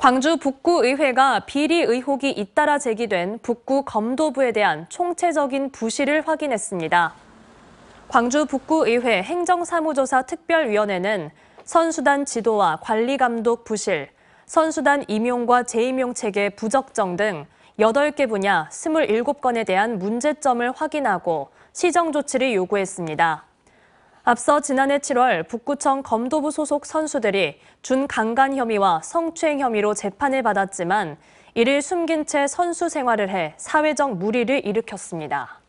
광주 북구의회가 비리 의혹이 잇따라 제기된 북구 검도부에 대한 총체적인 부실을 확인했습니다. 광주 북구의회 행정사무조사 특별위원회는 선수단 지도와 관리감독 부실, 선수단 임용과 재임용 체계 부적정 등 8개 분야 27건에 대한 문제점을 확인하고 시정 조치를 요구했습니다. 앞서 지난해 7월 북구청 검도부 소속 선수들이 준강간 혐의와 성추행 혐의로 재판을 받았지만 이를 숨긴 채 선수 생활을 해 사회적 무리를 일으켰습니다.